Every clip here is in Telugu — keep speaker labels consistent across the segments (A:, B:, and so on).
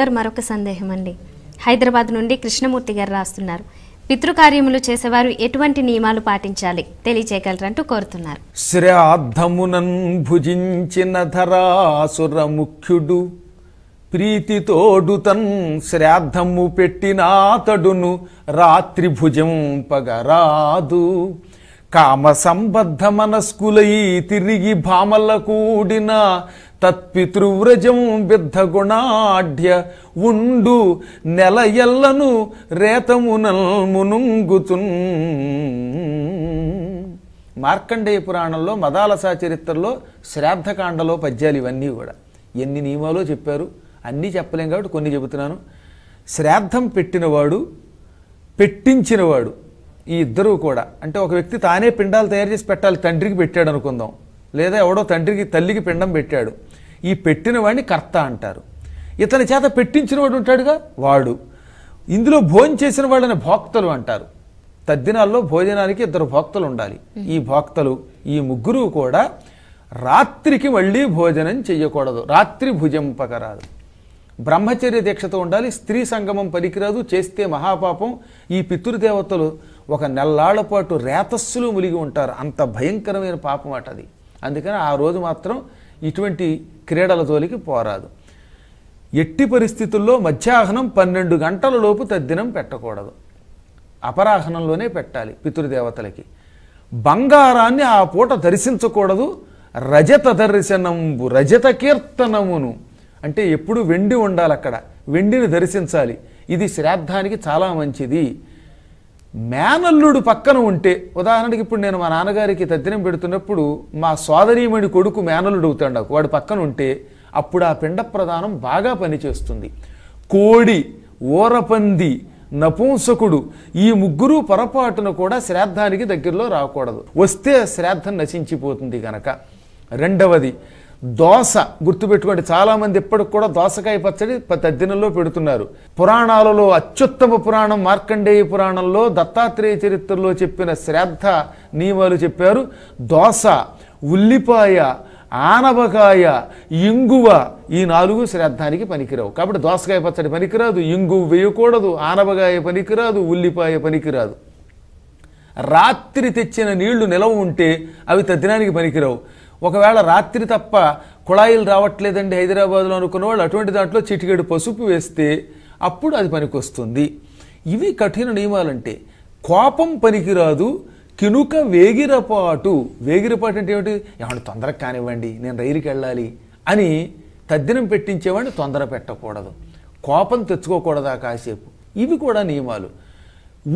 A: సార్ మరొక సందేహం అండి హైదరాబాద్ నుండి కృష్ణమూర్తి గారు రాస్తున్నారు పితృకార్యములు చేసేవారు ఎటువంటి నియమాలు పాటించాలి తెలియచేయగలరంటూ కోరుతున్నారు శ్రాద్ధమునన్ భుజించిన ధరాసుర ముఖ్యుడు ప్రీతితోడు తన్ శ్రాద్ధము పెట్టినాతడును రాత్రి భుజం పగరాదు కామ సంబద్ధ మనస్కులయి తిరిగి భామల కూడిన తత్పితృవ్రజం గుణాఢ్య ఉండు నెల ఎల్లను రేతమునల్మునుంగుతున్ మార్కండేయ పురాణంలో మదాలస చరిత్రలో శ్రాద్ధకాండలో పద్యాలు ఇవన్నీ కూడా ఎన్ని నియమాలో చెప్పారు అన్నీ చెప్పలేం కాబట్టి కొన్ని చెబుతున్నాను శ్రాద్ధం పెట్టినవాడు పెట్టించినవాడు ఈ ఇద్దరు కూడా అంటే ఒక వ్యక్తి తానే పిండాలు తయారు చేసి పెట్టాలి తండ్రికి పెట్టాడు అనుకుందాం లేదా ఎవడో తండ్రికి తల్లికి పిండం పెట్టాడు ఈ పెట్టిన వాడిని కర్త అంటారు ఇతని చేత పెట్టించిన వాడు ఉంటాడుగా వాడు ఇందులో భోజనం చేసిన వాళ్ళని భోక్తలు అంటారు తద్దినాల్లో భోజనానికి ఇద్దరు భోక్తలు ఉండాలి ఈ భోక్తలు ఈ ముగ్గురు కూడా రాత్రికి మళ్ళీ భోజనం చేయకూడదు రాత్రి భుజంపకరాదు బ్రహ్మచర్య దీక్షతో ఉండాలి స్త్రీ సంగమం పనికిరాదు చేస్తే మహాపాపం ఈ పితృదేవతలు ఒక నెల్లాళ్ల పాటు రేతస్సులు ములిగి ఉంటారు అంత భయంకరమైన పాపం అట అది అందుకని ఆ రోజు మాత్రం ఇటువంటి క్రీడల తోలికి పోరాదు ఎట్టి పరిస్థితుల్లో మధ్యాహ్నం పన్నెండు గంటల లోపు తద్దినం పెట్టకూడదు అపరాహ్నంలోనే పెట్టాలి పితృదేవతలకి బంగారాన్ని ఆ పూట దర్శించకూడదు రజత దర్శనంబు రజత కీర్తనమును అంటే ఎప్పుడు వెండి ఉండాలి అక్కడ వెండిని దర్శించాలి ఇది శ్రాద్ధానికి చాలా మంచిది మేనల్లుడు పక్కన ఉంటే ఉదాహరణకి ఇప్పుడు నేను మా నాన్నగారికి తద్దినం పెడుతున్నప్పుడు మా సోదరీమణి కొడుకు మేనల్లుడు అవుతాడు నాకు వాడు పక్కన ఉంటే అప్పుడు ఆ పిండ ప్రధానం బాగా పనిచేస్తుంది కోడి ఓరపంది నపుంసకుడు ఈ ముగ్గురు పొరపాటున కూడా శ్రాద్ధానికి దగ్గరలో రాకూడదు వస్తే శ్రాద్ధం నశించిపోతుంది గనక రెండవది దోశ గుర్తుపెట్టుకోండి చాలామంది ఇప్పటికి కూడా దోసకాయ పచ్చడి తద్దినంలో పెడుతున్నారు పురాణాలలో అత్యుత్తమ పురాణం మార్కండేయ పురాణంలో దత్తాత్రేయ చరిత్రలో చెప్పిన శ్రద్ధ నియమాలు చెప్పారు దోశ ఉల్లిపాయ ఆనబకాయ ఇంగువ ఈ నాలుగు శ్రద్ధానికి పనికిరావు కాబట్టి దోసకాయ పచ్చడి పనికిరాదు ఇంగువ వేయకూడదు ఆనబకాయ పనికిరాదు ఉల్లిపాయ పనికిరాదు రాత్రి తెచ్చిన నీళ్లు నిలవ ఉంటే అవి తద్దినానికి పనికిరావు ఒకవేళ రాత్రి తప్ప కుళాయిలు రావట్లేదండి హైదరాబాద్లో అనుకున్న వాళ్ళు అటువంటి దాంట్లో చిటికెడు పసుపు వేస్తే అప్పుడు అది పనికొస్తుంది ఇవి కఠిన నియమాలంటే కోపం పనికిరాదు కినుక వేగిరపాటు వేగిరపాటు అంటే ఏమిటి ఏమన్నా తొందరగా కానివ్వండి నేను రైలుకి వెళ్ళాలి అని తద్దినం పెట్టించేవాడిని తొందర పెట్టకూడదు కోపం తెచ్చుకోకూడదా కాసేపు ఇవి కూడా నియమాలు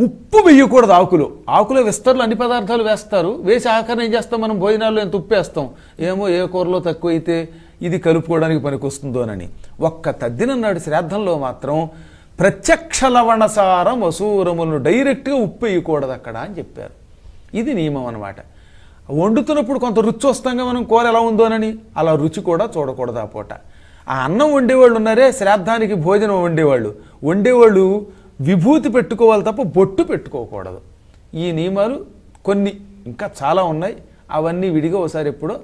A: ఉప్పు వేయకూడదు ఆకులు ఆకులు విస్తరులు అన్ని పదార్థాలు వేస్తారు వేసి ఆఖరణ ఏం చేస్తాం మనం భోజనాల్లో ఎంత ఉప్పు వేస్తాం ఏమో ఏ కూరలో తక్కువైతే ఇది కలుపుకోవడానికి పనికొస్తుందోనని ఒక్క తద్దిన నాడు శ్రాద్ధంలో మాత్రం ప్రత్యక్ష లవణసారం అసూరములను డైరెక్ట్గా ఉప్పు వేయకూడదు అక్కడ అని చెప్పారు ఇది నియమం అనమాట వండుతున్నప్పుడు కొంత రుచి వస్తాంగా మనం కూర ఎలా ఉందోనని అలా రుచి కూడా చూడకూడదు ఆ పూట ఆ అన్నం వండేవాళ్ళు ఉన్నారే శ్రాద్ధానికి భోజనం వండేవాళ్ళు వండేవాళ్ళు విభూతి పెట్టుకోవాలి తప్ప బొట్టు పెట్టుకోకూడదు ఈ నియమాలు కొన్ని ఇంకా చాలా ఉన్నాయి అవన్నీ విడిగా ఒకసారి ఎప్పుడో